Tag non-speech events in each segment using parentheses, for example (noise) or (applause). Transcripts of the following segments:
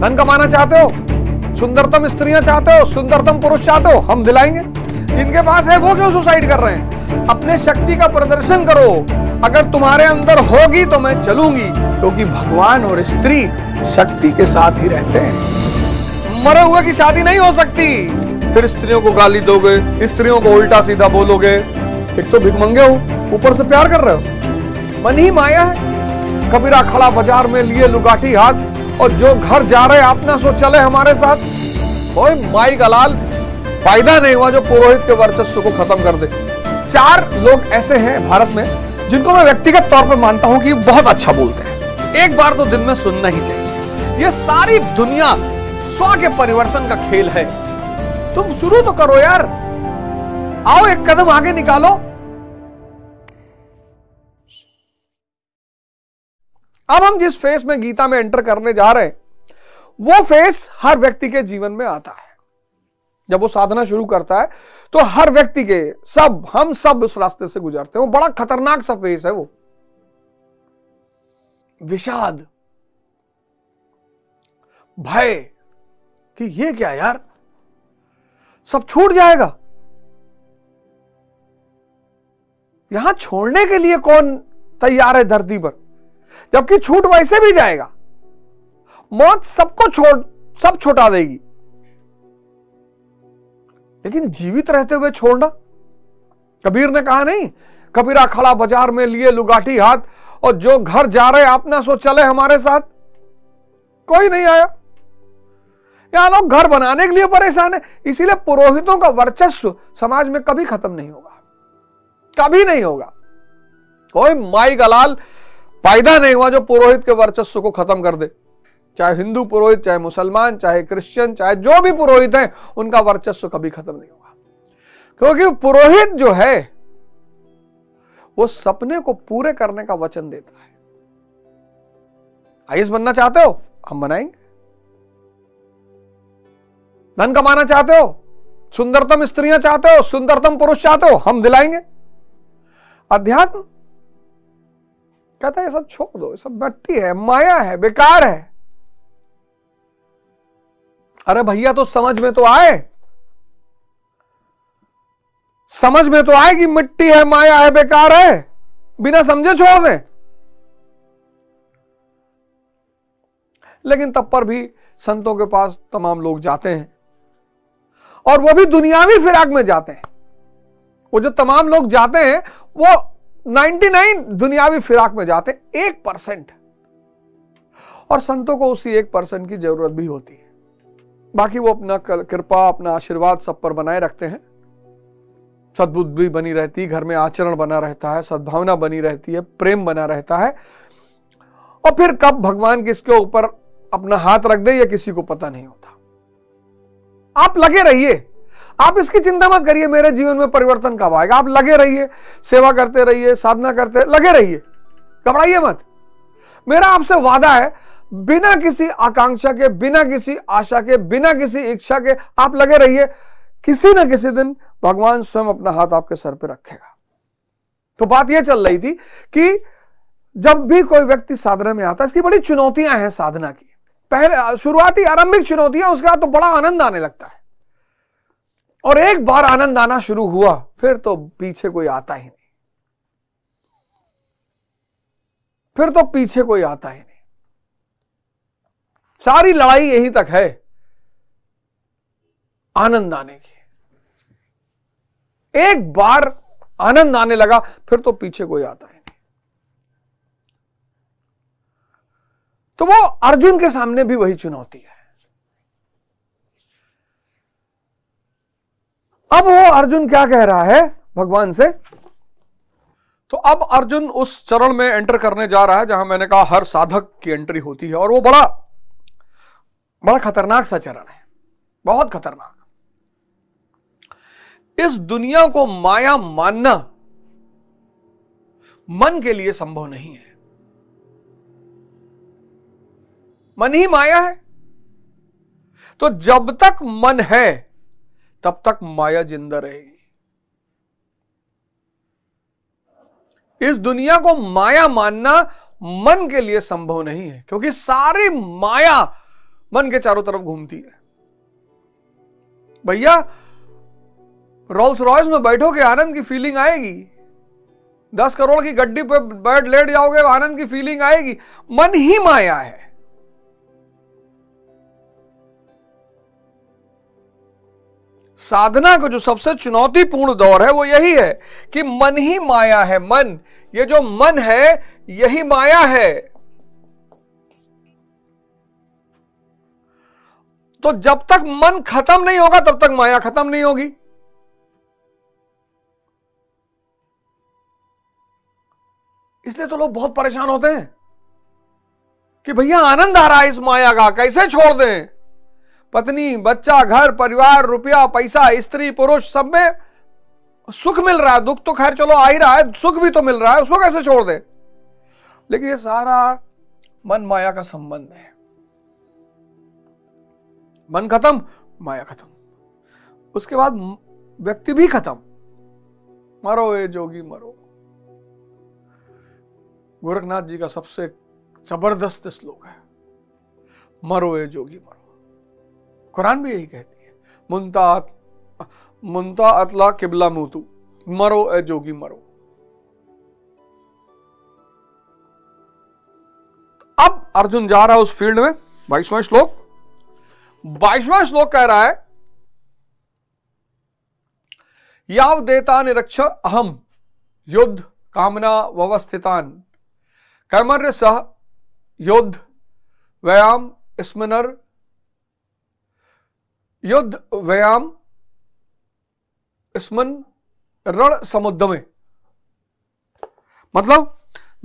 धन कमाना चाहते हो सुंदरतम स्त्रियां चाहते हो सुंदरतम पुरुष चाहते हो हम दिलाएंगे जिनके पास है वो क्यों सुसाइड कर रहे हैं अपने शक्ति का प्रदर्शन करो अगर तुम्हारे अंदर होगी तो मैं चलूंगी क्योंकि तो भगवान और स्त्री शक्ति के साथ ही रहते हैं मरे हुए की शादी नहीं हो सकती फिर स्त्रियों को गाली दोगे स्त्रियों को उल्टा सीधा बोलोगे एक तो भिकमंगे हो ऊपर से प्यार कर रहे हो मन ही माया है कबीरा खड़ा बाजार में लिए लुगाठी हाथ और जो घर जा रहे आप ना सो चले हमारे साथ ओए माई गलाल फायदा नहीं हुआ जो पुरोहित के वर्चस्व को खत्म कर दे चार लोग ऐसे हैं भारत में जिनको मैं व्यक्तिगत तौर पर मानता हूं कि बहुत अच्छा बोलते हैं एक बार तो दिन में सुनना ही चाहिए ये सारी दुनिया स्व के परिवर्तन का खेल है तुम शुरू तो करो यार आओ एक कदम आगे निकालो अब हम जिस फेस में गीता में एंटर करने जा रहे हैं वो फेस हर व्यक्ति के जीवन में आता है जब वो साधना शुरू करता है तो हर व्यक्ति के सब हम सब उस रास्ते से गुजरते हैं वो बड़ा खतरनाक सा फेस है वो विषाद भय कि ये क्या यार सब छूट जाएगा यहां छोड़ने के लिए कौन तैयार है धरती पर जबकि छूट वैसे भी जाएगा मौत सबको छोड़ सब छोटा देगी लेकिन जीवित रहते हुए छोड़ना कबीर ने कहा नहीं कबीरा खड़ा बाजार में लिए लुगाटी हाथ और जो घर जा रहे आप ना सो चले हमारे साथ कोई नहीं आया यहां लोग घर बनाने के लिए परेशान है इसीलिए पुरोहितों का वर्चस्व समाज में कभी खत्म नहीं होगा कभी नहीं होगा कोई माई गलाल फायदा नहीं हुआ जो पुरोहित के वर्चस्व को खत्म कर दे चाहे हिंदू पुरोहित चाहे मुसलमान चाहे क्रिश्चियन चाहे जो भी पुरोहित हैं उनका वर्चस्व कभी खत्म नहीं हुआ क्योंकि पुरोहित जो है वो सपने को पूरे करने का वचन देता है आईएस बनना चाहते हो हम बनाएंगे धन कमाना चाहते हो सुंदरतम स्त्रियां चाहते हो सुंदरतम पुरुष चाहते हो हम दिलाएंगे अध्यात्म कहता है ये सब छोड़ दो ये सब मट्टी है माया है बेकार है अरे भैया तो समझ में तो आए समझ में तो आए कि मिट्टी है माया है बेकार है बिना समझे छोड़ दे लेकिन तब पर भी संतों के पास तमाम लोग जाते हैं और वो भी दुनियावी फिराक में जाते हैं वो जो तमाम लोग जाते हैं वो 99 दुनियावी फिराक में जाते हैं एक परसेंट और संतों को उसी एक परसेंट की जरूरत भी होती है बाकी वो अपना कृपा अपना आशीर्वाद सब पर बनाए रखते हैं सद्बुद्धि बनी रहती है घर में आचरण बना रहता है सद्भावना बनी रहती है प्रेम बना रहता है और फिर कब भगवान किसके ऊपर अपना हाथ रख दे या किसी को पता नहीं होता आप लगे रहिए आप इसकी चिंता मत करिए मेरे जीवन में परिवर्तन कब आएगा आप लगे रहिए सेवा करते रहिए साधना करते लगे रहिए घबराइए मत मेरा आपसे वादा है बिना किसी आकांक्षा के बिना किसी आशा के बिना किसी इच्छा के आप लगे रहिए किसी ना किसी दिन भगवान स्वयं अपना हाथ आपके सर पर रखेगा तो बात यह चल रही थी कि जब भी कोई व्यक्ति साधना में आता है इसकी बड़ी चुनौतियां हैं साधना की पहले शुरुआती आरंभिक चुनौतियां उसके बाद तो बड़ा आनंद आने लगता है और एक बार आनंद आना शुरू हुआ फिर तो पीछे कोई आता ही नहीं फिर तो पीछे कोई आता ही नहीं सारी लड़ाई यहीं तक है आनंद आने की एक बार आनंद आने लगा फिर तो पीछे कोई आता है नहीं तो वो अर्जुन के सामने भी वही चुनौती है अब वो अर्जुन क्या कह रहा है भगवान से तो अब अर्जुन उस चरण में एंटर करने जा रहा है जहां मैंने कहा हर साधक की एंट्री होती है और वो बड़ा बड़ा खतरनाक सा चरण है बहुत खतरनाक इस दुनिया को माया मानना मन के लिए संभव नहीं है मन ही माया है तो जब तक मन है तब तक माया जिंदा रहेगी इस दुनिया को माया मानना मन के लिए संभव नहीं है क्योंकि सारी माया मन के चारों तरफ घूमती है भैया रोल्स रॉयस में बैठोगे आनंद की फीलिंग आएगी दस करोड़ की गड्डी पर बैठ लेट जाओगे आनंद की फीलिंग आएगी मन ही माया है साधना का जो सबसे चुनौतीपूर्ण दौर है वो यही है कि मन ही माया है मन ये जो मन है यही माया है तो जब तक मन खत्म नहीं होगा तब तक माया खत्म नहीं होगी इसलिए तो लोग बहुत परेशान होते हैं कि भैया आनंद आ रहा है इस माया का कैसे छोड़ दें पत्नी बच्चा घर परिवार रुपया पैसा स्त्री पुरुष सब में सुख मिल रहा है दुख तो खैर चलो आ ही रहा है सुख भी तो मिल रहा है उसको कैसे छोड़ दे लेकिन ये सारा मन माया का संबंध है मन खत्म माया खत्म उसके बाद व्यक्ति भी खत्म मरो ये जोगी मरो गोरखनाथ जी का सबसे जबरदस्त श्लोक है मरो ये जोगी मरो कुरान भी यही कहती है मुंता मुनता अतला किबला मुतू मरो ए जोगी मरो अब अर्जुन जा रहा है उस फील्ड में बाईसवां श्लोक बाईसवां श्लोक कह रहा है याव देता निरक्ष अहम युद्ध कामना व्यवस्थितान कैमर्य सह युद्ध व्यायाम स्मनर युद्ध व्यायाम स्मन रण समुद्र मतलब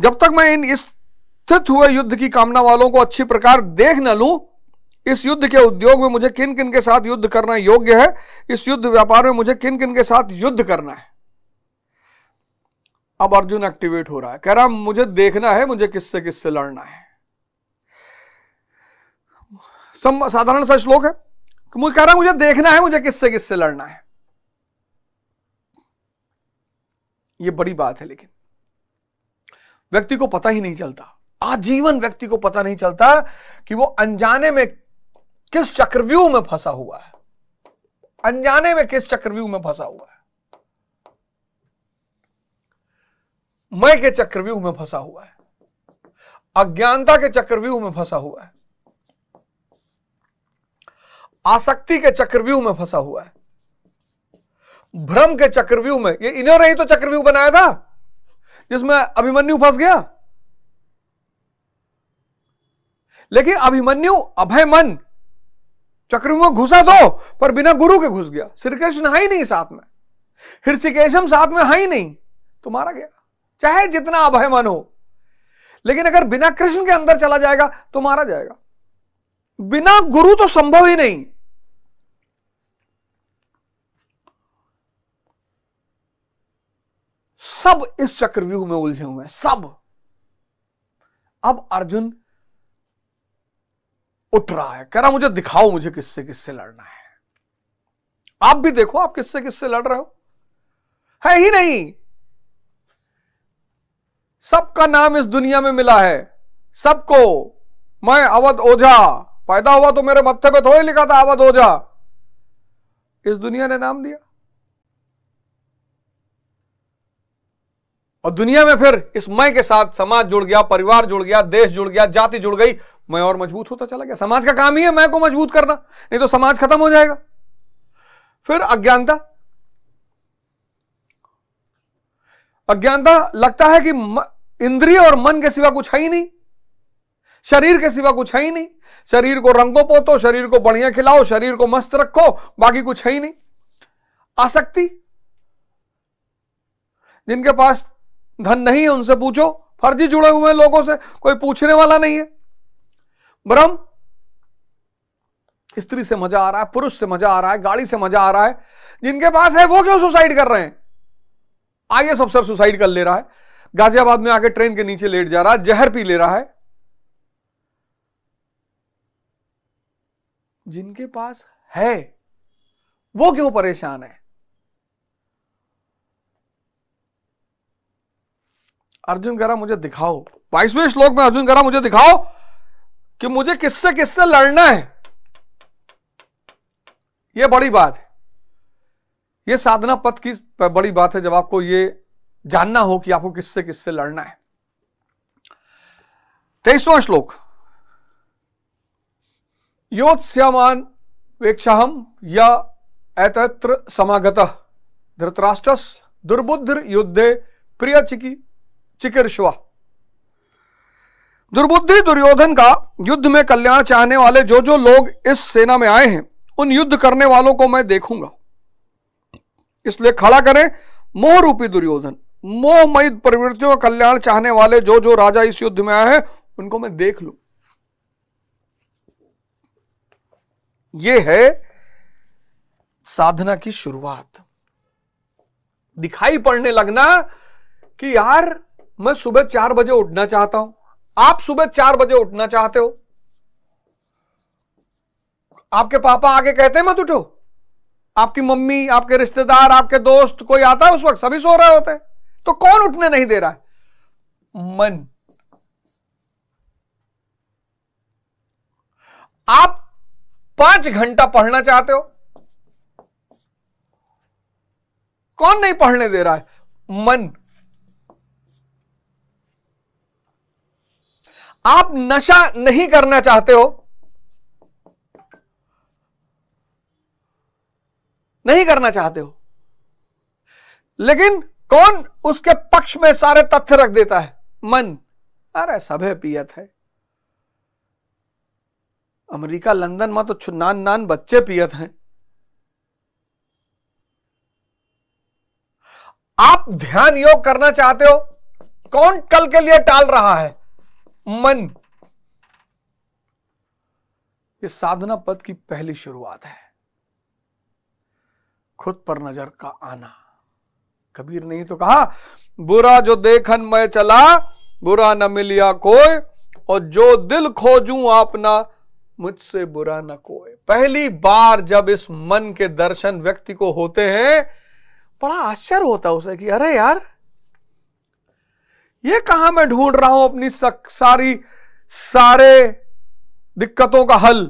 जब तक मैं इन स्थित हुए युद्ध की कामना वालों को अच्छी प्रकार देख न लू इस युद्ध के उद्योग में मुझे किन किन के साथ युद्ध करना योग्य है इस युद्ध व्यापार में मुझे किन किन के साथ युद्ध करना है अब अर्जुन एक्टिवेट हो रहा है कह रहा मुझे देखना है मुझे किससे किससे लड़ना है साधारण सा श्लोक है मुझे कह रहा मुझे देखना है मुझे किससे किससे लड़ना है यह बड़ी बात है लेकिन व्यक्ति को पता ही नहीं चलता आजीवन व्यक्ति को पता नहीं चलता कि वो अनजाने में किस चक्रव्यूह में फंसा हुआ है अनजाने में किस चक्रव्यूह में फंसा हुआ है मैं के चक्रव्यूह में फंसा हुआ है अज्ञानता के चक्रव्यूह में फंसा हुआ है आसक्ति के चक्रव्यूह में फंसा हुआ है भ्रम के चक्रव्यूह में ये इन्होंने ही तो चक्रव्यूह बनाया था जिसमें अभिमन्यु फंस गया लेकिन अभिमन्यु अभय मन चक्रव्यूह में घुसा तो पर बिना गुरु के घुस गया श्री कृष्ण है ही नहीं साथ में हृषिकेशम साथ में है ही नहीं तो मारा गया चाहे जितना अभय मन हो लेकिन अगर बिना कृष्ण के अंदर चला जाएगा तो मारा जाएगा बिना गुरु तो संभव ही नहीं सब इस चक्रव्यूह में उलझे हुए हैं सब अब अर्जुन उठ रहा है कह रहा मुझे दिखाओ मुझे किससे किससे लड़ना है आप भी देखो आप किससे किससे लड़ रहे हो है ही नहीं सबका नाम इस दुनिया में मिला है सबको मैं अवध ओझा पैदा हुआ तो मेरे मत्थे पे थोड़ी लिखा था आवध हो जा इस दुनिया ने नाम दिया और दुनिया में फिर इस मैं के साथ समाज जुड़ गया परिवार जुड़ गया देश जुड़ गया जाति जुड़ गई मैं और मजबूत होता चला गया समाज का काम ही है मैं को मजबूत करना नहीं तो समाज खत्म हो जाएगा फिर अज्ञानता अज्ञानता लगता है कि इंद्रिय और मन के सिवा कुछ है ही नहीं शरीर के सिवा कुछ है ही नहीं शरीर को रंगो पोतो शरीर को बढ़िया खिलाओ शरीर को मस्त रखो बाकी कुछ है ही नहीं आसक्ति जिनके पास धन नहीं है उनसे पूछो फर्जी जुड़े हुए लोगों से कोई पूछने वाला नहीं है भ्रम स्त्री से मजा आ रहा है पुरुष से मजा आ रहा है गाड़ी से मजा आ रहा है जिनके पास है वो क्यों सुसाइड कर रहे हैं आइए सब सर सुसाइड कर ले रहा है गाजियाबाद में आके ट्रेन के नीचे लेट जा रहा है जहर पी ले रहा है जिनके पास है वो क्यों परेशान है अर्जुन कह रहा मुझे दिखाओ बाईसवें श्लोक में अर्जुन कह रहा मुझे दिखाओ कि मुझे किससे किससे लड़ना है यह बड़ी बात है यह साधना पथ की बड़ी बात है जब आपको यह जानना हो कि आपको किससे किससे लड़ना है तेईसवां श्लोक योत्स्यमान वेक्षाहम या एतत्र समागत धृतराष्ट्रस दुर्बुद्ध युद्धे प्रिय चिकी चिकिर्श्वा दुर्बुद्धि दुर्योधन का युद्ध में कल्याण चाहने वाले जो जो लोग इस सेना में आए हैं उन युद्ध करने वालों को मैं देखूंगा इसलिए खड़ा करें मोह रूपी दुर्योधन मोहमय प्रवृत्तियों का कल्याण चाहने वाले जो जो राजा इस युद्ध में आए हैं उनको मैं देख लू ये है साधना की शुरुआत दिखाई पड़ने लगना कि यार मैं सुबह चार बजे उठना चाहता हूं आप सुबह चार बजे उठना चाहते हो आपके पापा आके कहते हैं मत उठो आपकी मम्मी आपके रिश्तेदार आपके दोस्त कोई आता है उस वक्त सभी सो रहे होते हैं तो कौन उठने नहीं दे रहा है मन आप पांच घंटा पढ़ना चाहते हो कौन नहीं पढ़ने दे रहा है मन आप नशा नहीं करना चाहते हो नहीं करना चाहते हो लेकिन कौन उसके पक्ष में सारे तथ्य रख देता है मन अरे है पियत है अमेरिका लंदन में तो नान नान बच्चे पियत हैं आप ध्यान योग करना चाहते हो कौन कल के लिए टाल रहा है मन ये साधना पद की पहली शुरुआत है खुद पर नजर का आना कबीर ने तो कहा बुरा जो देखन मैं चला बुरा न मिलिया कोई और जो दिल खोजू अपना मुझसे बुरा न कोई पहली बार जब इस मन के दर्शन व्यक्ति को होते हैं बड़ा आश्चर्य होता उसे कि अरे यार ये कहा मैं ढूंढ रहा हूं अपनी सारी सारे दिक्कतों का हल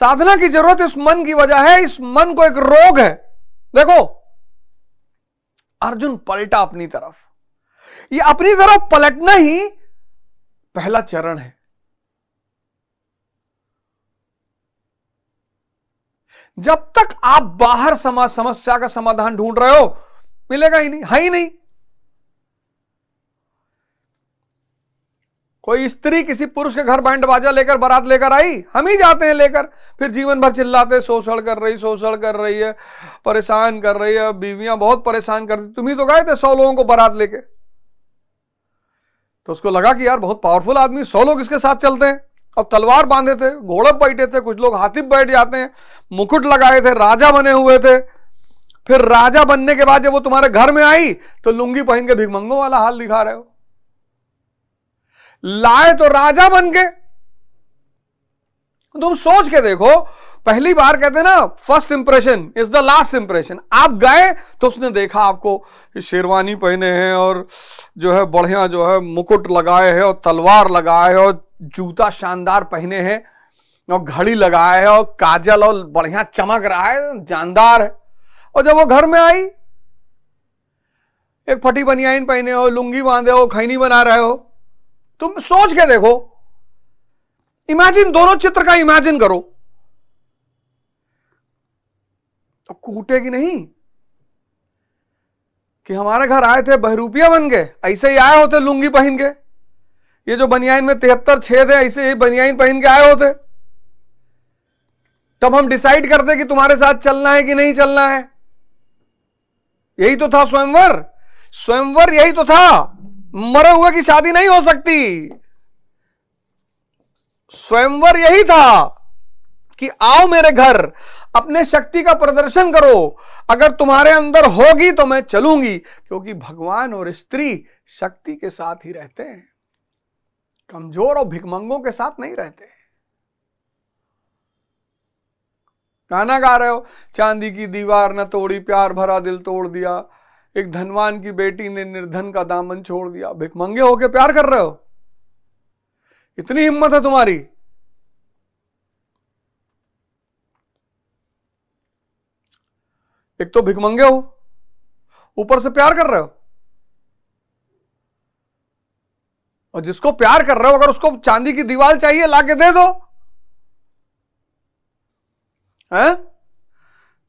साधना की जरूरत इस मन की वजह है इस मन को एक रोग है देखो अर्जुन पलटा अपनी तरफ ये अपनी तरफ पलटना ही पहला चरण है जब तक आप बाहर समाज समस्या का समाधान ढूंढ रहे हो मिलेगा ही नहीं है ही नहीं कोई स्त्री किसी पुरुष के घर बैंड बाजा लेकर बारात लेकर आई हम ही जाते हैं लेकर फिर जीवन भर चिल्लाते शोषण कर रही शोषण कर रही है परेशान कर रही है बीवियां बहुत परेशान करती तुम ही तो गए थे सौ लोगों को बारात लेके तो उसको लगा कि यार बहुत पावरफुल आदमी सौ लोग इसके साथ चलते हैं और तलवार बांधे थे घोड़प बैठे थे कुछ लोग हाथी बैठ जाते हैं मुकुट लगाए थे राजा बने हुए थे फिर राजा बनने के बाद जब वो तुम्हारे घर में आई तो लुंगी पहन के भिगमंगों वाला हाल दिखा रहे हो लाए तो राजा बन के तुम सोच के देखो पहली बार कहते ना first impression is the last impression आप गए तो उसने देखा आपको शेरवानी पहने हैं और जो है बढ़िया जो है मुकुट लगाए हैं और तलवार लगाए है और जूता शानदार पहने हैं और घड़ी लगाए है और काजल और बढ़िया चमक रहा है जानदार है और जब वो घर में आई एक फटी बनियाइन पहने हो लुंगी बांधे हो खैनी बना रहे हो तुम सोच के देखो इमेजिन दोनों चित्र का इमेजिन करो तो कूटेगी नहीं कि हमारे घर आए थे बहरूपिया बन गए ऐसे ही आए होते लुंगी पहन के ये जो बनियाइन में तिहत्तर छेद है ऐसे ही बनियाइन पहन के आए होते तब हम डिसाइड करते कि तुम्हारे साथ चलना है कि नहीं चलना है यही तो था स्वयंवर स्वयंवर यही तो था मरे हुए की शादी नहीं हो सकती स्वयंवर यही था कि आओ मेरे घर अपने शक्ति का प्रदर्शन करो अगर तुम्हारे अंदर होगी तो मैं चलूंगी क्योंकि भगवान और स्त्री शक्ति के साथ ही रहते हैं कमजोर और भिकमंगों के साथ नहीं रहते गाना गा रहे हो चांदी की दीवार न तोड़ी प्यार भरा दिल तोड़ दिया एक धनवान की बेटी ने निर्धन का दामन छोड़ दिया भिकमंगे होके प्यार कर रहे हो इतनी हिम्मत है तुम्हारी एक तो भिकमंगे हो ऊपर से प्यार कर रहे हो और जिसको प्यार कर रहे हो अगर उसको चांदी की दीवार चाहिए लाके दे दो है?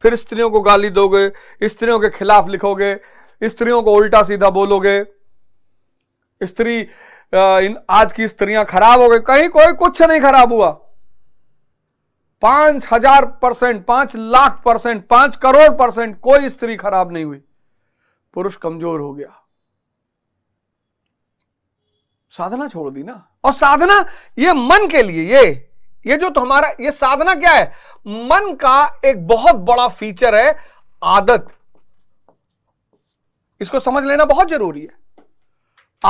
फिर स्त्रियों को गाली दोगे स्त्रियों के खिलाफ लिखोगे स्त्रियों को उल्टा सीधा बोलोगे स्त्री इन आज की स्त्रियां खराब हो गई कहीं कोई कुछ नहीं खराब हुआ पांच हजार परसेंट पांच लाख परसेंट पांच करोड़ परसेंट कोई स्त्री खराब नहीं हुई पुरुष कमजोर हो गया साधना छोड़ दी ना और साधना ये मन के लिए ये ये जो तो हमारा ये साधना क्या है मन का एक बहुत बड़ा फीचर है आदत इसको समझ लेना बहुत जरूरी है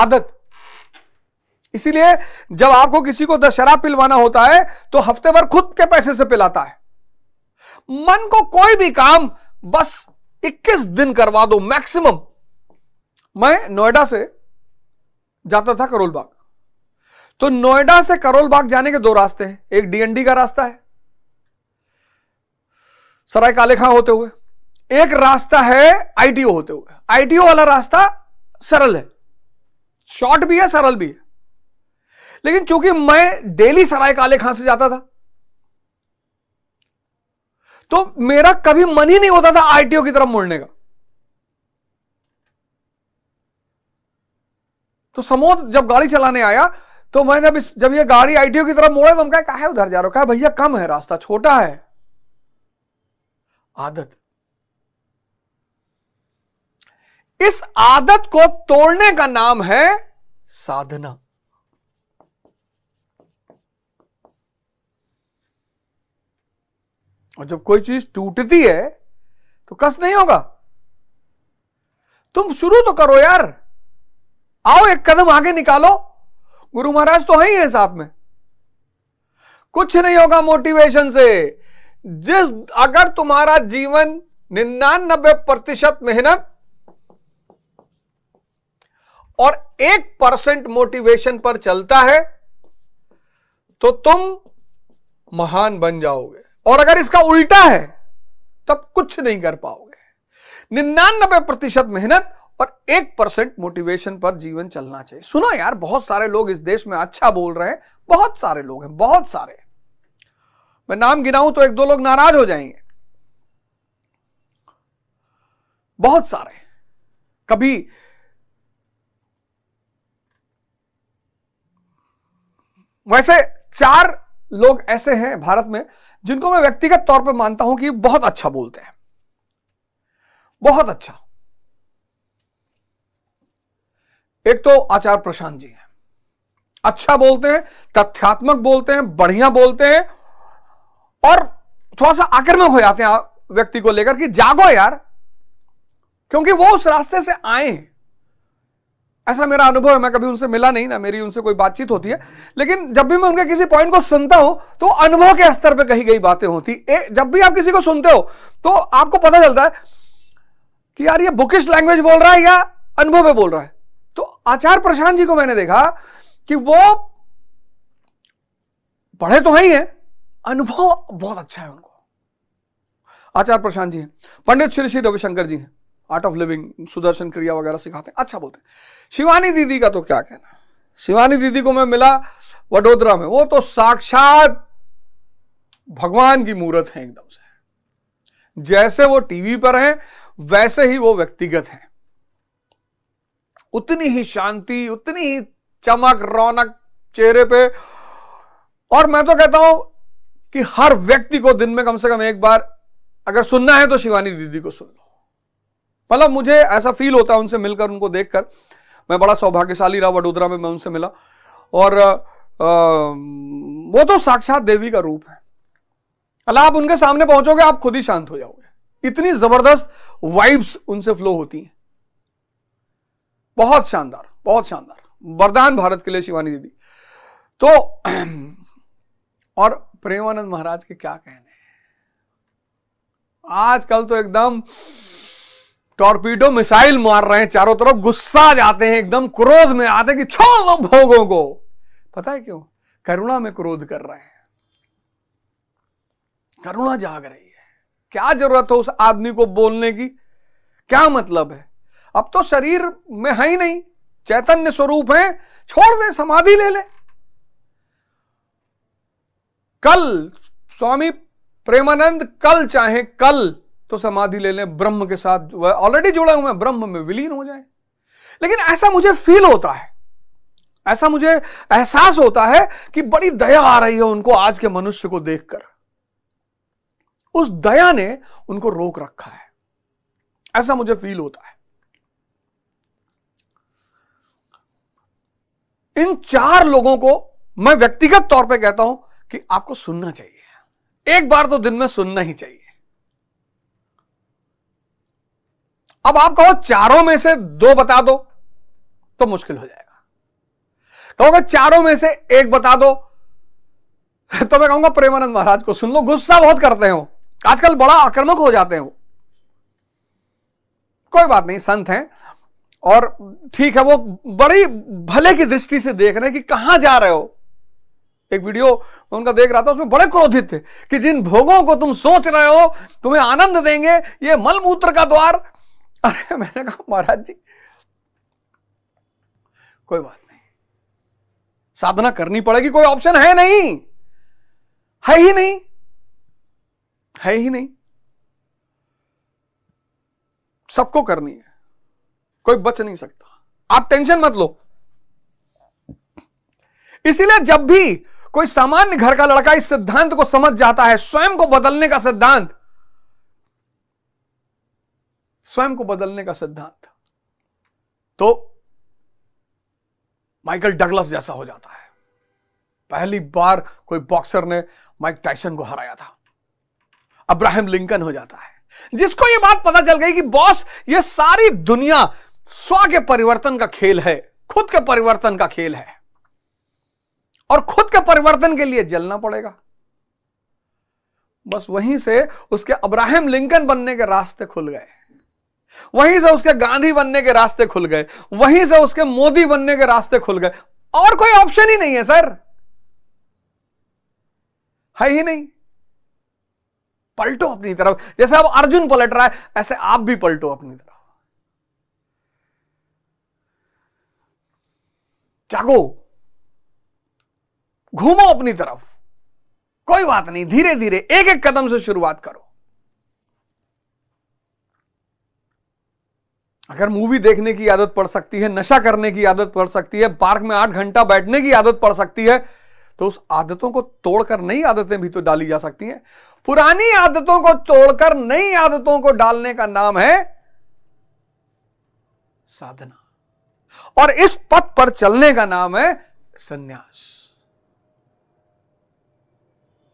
आदत इसीलिए जब आपको किसी को दशहरा पिलवाना होता है तो हफ्ते भर खुद के पैसे से पिलाता है मन को कोई भी काम बस 21 दिन करवा दो मैक्सिमम मैं नोएडा से जाता था करोलबाग तो नोएडा से करोलबाग जाने के दो रास्ते हैं एक डीएनडी का रास्ता है सराय काले खां होते हुए एक रास्ता है आईटीओ होते हुए आईटीओ वाला रास्ता सरल है शॉर्ट भी है सरल भी है लेकिन चूंकि मैं डेली सराय काले खां से जाता था तो मेरा कभी मन ही नहीं होता था आईटीओ की तरफ मुड़ने का तो समोद जब गाड़ी चलाने आया तो मैंने अभी जब ये गाड़ी आईटीओ की तरफ मोड़े तो हम कहा है उधर जा रहे हो कहा भैया कम है रास्ता छोटा है आदत इस आदत को तोड़ने का नाम है साधना और जब कोई चीज टूटती है तो कस नहीं होगा तुम शुरू तो करो यार आओ एक कदम आगे निकालो गुरु महाराज तो है ही है साथ में कुछ नहीं होगा मोटिवेशन से जिस अगर तुम्हारा जीवन निन्यानबे प्रतिशत मेहनत और एक परसेंट मोटिवेशन पर चलता है तो तुम महान बन जाओगे और अगर इसका उल्टा है तब कुछ नहीं कर पाओगे निन्यानबे प्रतिशत मेहनत और एक परसेंट मोटिवेशन पर जीवन चलना चाहिए सुनो यार बहुत सारे लोग इस देश में अच्छा बोल रहे हैं बहुत सारे लोग हैं बहुत सारे मैं नाम गिनाऊं तो एक दो लोग नाराज हो जाएंगे बहुत सारे कभी वैसे चार लोग ऐसे हैं भारत में जिनको मैं व्यक्तिगत तौर पर मानता हूं कि बहुत अच्छा बोलते हैं बहुत अच्छा एक तो आचार्य प्रशांत जी हैं अच्छा बोलते हैं तथ्यात्मक बोलते हैं बढ़िया बोलते हैं और थोड़ा सा आक्रमक हो जाते हैं व्यक्ति को लेकर कि जागो यार क्योंकि वो उस रास्ते से आए हैं ऐसा मेरा अनुभव है मैं कभी उनसे मिला नहीं ना मेरी उनसे कोई बातचीत होती है लेकिन जब भी मैं उनके किसी पॉइंट को सुनता हूं तो अनुभव के स्तर पे कही गई बातें होती ए, जब भी आप किसी को सुनते हो तो आपको पता चलता है कि यार ये बुकिश लैंग्वेज बोल रहा है या अनुभव में बोल रहा है आचार्य प्रशांत जी को मैंने देखा कि वो पढ़े तो ही है अनुभव बहुत अच्छा है उनको आचार्य प्रशांत जी हैं पंडित श्री श्री रविशंकर जी हैं आर्ट ऑफ लिविंग सुदर्शन क्रिया वगैरह सिखाते हैं अच्छा बोलते हैं शिवानी दीदी का तो क्या कहना शिवानी दीदी को मैं मिला वडोदरा में वो तो साक्षात भगवान की मूर्त है एकदम से जैसे वो टीवी पर हैं वैसे ही वो व्यक्तिगत हैं उतनी ही शांति उतनी ही चमक रौनक चेहरे पे और मैं तो कहता हूं कि हर व्यक्ति को दिन में कम से कम एक बार अगर सुनना है तो शिवानी दीदी को सुन लो मतलब मुझे ऐसा फील होता है उनसे मिलकर उनको देखकर मैं बड़ा सौभाग्यशाली रहा वडोदरा में मैं उनसे मिला और आ, वो तो साक्षात देवी का रूप है अल आप उनके सामने पहुंचोगे आप खुद ही शांत हो जाओगे इतनी जबरदस्त वाइब्स उनसे फ्लो होती हैं बहुत शानदार बहुत शानदार वरदान भारत के लिए शिवानी दीदी तो (clears throat) और प्रेमानंद महाराज के क्या कहने आजकल तो एकदम टॉर्पीडो मिसाइल मार रहे हैं चारों तरफ गुस्सा जाते हैं एकदम क्रोध में आते कि छोड़ दो भोगों को पता है क्यों करुणा में क्रोध कर रहे हैं करुणा जाग रही है क्या जरूरत हो उस आदमी को बोलने की क्या मतलब है अब तो शरीर में है ही नहीं चैतन्य स्वरूप है छोड़ दे समाधि ले ले कल स्वामी प्रेमानंद कल चाहे कल तो समाधि ले लें ब्रह्म के साथ ऑलरेडी जुड़ा हुआ है ब्रह्म में विलीन हो जाए लेकिन ऐसा मुझे फील होता है ऐसा मुझे एहसास होता है कि बड़ी दया आ रही है उनको आज के मनुष्य को देखकर उस दया ने उनको रोक रखा है ऐसा मुझे फील होता है इन चार लोगों को मैं व्यक्तिगत तौर पे कहता हूं कि आपको सुनना चाहिए एक बार तो दिन में सुनना ही चाहिए अब आप कहो चारों में से दो बता दो तो मुश्किल हो जाएगा कहोगे चारों में से एक बता दो (laughs) तो मैं कहूंगा प्रेमानंद महाराज को सुन लो गुस्सा बहुत करते हो आजकल बड़ा आक्रमक हो जाते हो कोई बात नहीं संत हैं और ठीक है वो बड़ी भले की दृष्टि से देख रहे हैं कि कहां जा रहे हो एक वीडियो उनका देख रहा था उसमें बड़े क्रोधित थे कि जिन भोगों को तुम सोच रहे हो तुम्हें आनंद देंगे ये मलमूत्र का द्वार अरे मैंने कहा महाराज जी कोई बात नहीं साधना करनी पड़ेगी कोई ऑप्शन है नहीं है ही नहीं है ही नहीं सबको करनी है कोई बच नहीं सकता आप टेंशन मत लो इसीलिए जब भी कोई सामान्य घर का लड़का इस सिद्धांत को समझ जाता है स्वयं को बदलने का सिद्धांत स्वयं को बदलने का सिद्धांत तो माइकल डगलस जैसा हो जाता है पहली बार कोई बॉक्सर ने माइक टाइसन को हराया था अब्राहम लिंकन हो जाता है जिसको यह बात पता चल गई कि बॉस ये सारी दुनिया स्व के परिवर्तन का खेल है खुद के परिवर्तन का खेल है और खुद के परिवर्तन के लिए जलना पड़ेगा बस वहीं से उसके अब्राहम लिंकन बनने के रास्ते खुल गए वहीं से उसके गांधी बनने के रास्ते खुल गए वहीं से उसके मोदी बनने के रास्ते खुल गए और कोई ऑप्शन ही नहीं है सर है ही नहीं पलटो अपनी तरफ जैसे अब अर्जुन पलट रहा है ऐसे आप भी पलटो अपनी तरफ जागो घूमो अपनी तरफ कोई बात नहीं धीरे धीरे एक एक कदम से शुरुआत करो अगर मूवी देखने की आदत पड़ सकती है नशा करने की आदत पड़ सकती है पार्क में आठ घंटा बैठने की आदत पड़ सकती है तो उस आदतों को तोड़कर नई आदतें भी तो डाली जा सकती हैं पुरानी आदतों को तोड़कर नई आदतों को डालने का नाम है साधना और इस पथ पर चलने का नाम है सन्यास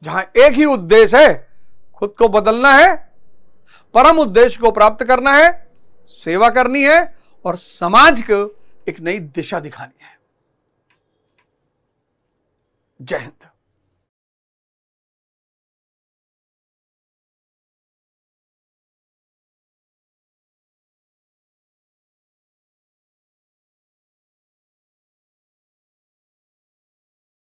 जहां एक ही उद्देश्य है खुद को बदलना है परम उद्देश्य को प्राप्त करना है सेवा करनी है और समाज को एक नई दिशा दिखानी है जय हिंद